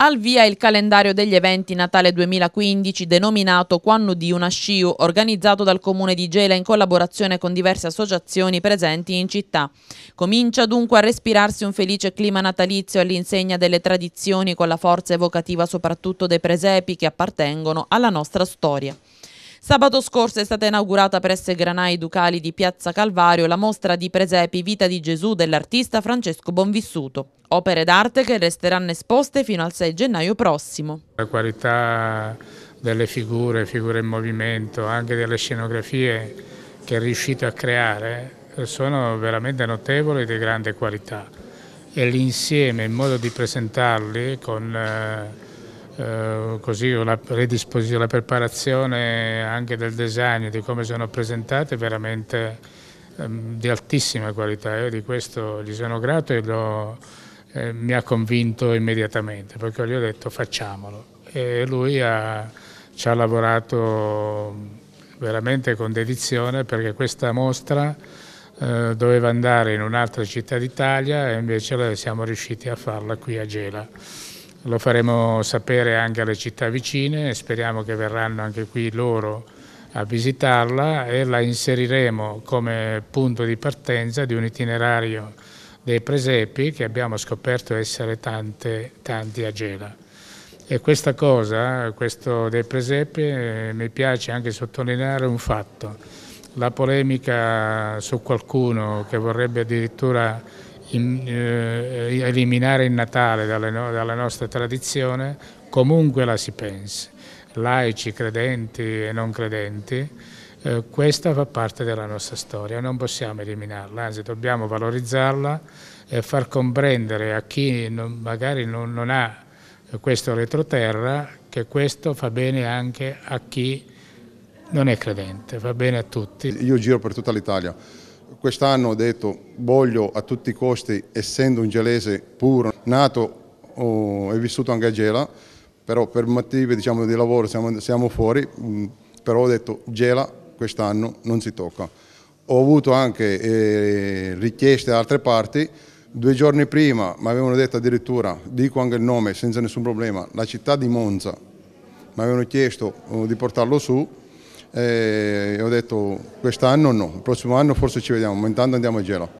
Al via il calendario degli eventi Natale 2015 denominato Quanno di una Sciu organizzato dal comune di Gela in collaborazione con diverse associazioni presenti in città. Comincia dunque a respirarsi un felice clima natalizio all'insegna delle tradizioni con la forza evocativa soprattutto dei presepi che appartengono alla nostra storia. Sabato scorso è stata inaugurata presso i Granai Ducali di Piazza Calvario la mostra di presepi Vita di Gesù dell'artista Francesco Bonvissuto, opere d'arte che resteranno esposte fino al 6 gennaio prossimo. La qualità delle figure, figure in movimento, anche delle scenografie che è riuscito a creare sono veramente notevoli e di grande qualità e l'insieme, il modo di presentarli con eh, eh, così la predisposizione, la preparazione anche del design, di come sono presentate, è veramente ehm, di altissima qualità. Io di questo gli sono grato e lo, eh, mi ha convinto immediatamente, perché gli ho detto facciamolo. E lui ha, ci ha lavorato veramente con dedizione perché questa mostra eh, doveva andare in un'altra città d'Italia e invece siamo riusciti a farla qui a Gela. Lo faremo sapere anche alle città vicine e speriamo che verranno anche qui loro a visitarla e la inseriremo come punto di partenza di un itinerario dei presepi che abbiamo scoperto essere tante, tanti a Gela. E questa cosa, questo dei presepi, eh, mi piace anche sottolineare un fatto. La polemica su qualcuno che vorrebbe addirittura in, eh, eh, eliminare il Natale dalle, no, dalla nostra tradizione, comunque la si pensi, laici, credenti e non credenti, eh, questa fa parte della nostra storia, non possiamo eliminarla, anzi dobbiamo valorizzarla e far comprendere a chi non, magari non, non ha questo retroterra che questo fa bene anche a chi non è credente, fa bene a tutti. Io giro per tutta l'Italia, quest'anno ho detto voglio a tutti i costi, essendo un gelese puro, nato oh, e vissuto anche a Gela, però per motivi diciamo, di lavoro siamo, siamo fuori, mm, però ho detto Gela quest'anno non si tocca. Ho avuto anche eh, richieste da altre parti, due giorni prima mi avevano detto addirittura, dico anche il nome senza nessun problema, la città di Monza, mi avevano chiesto oh, di portarlo su, e eh, ho detto quest'anno no, il prossimo anno forse ci vediamo, ma intanto andiamo a Gela.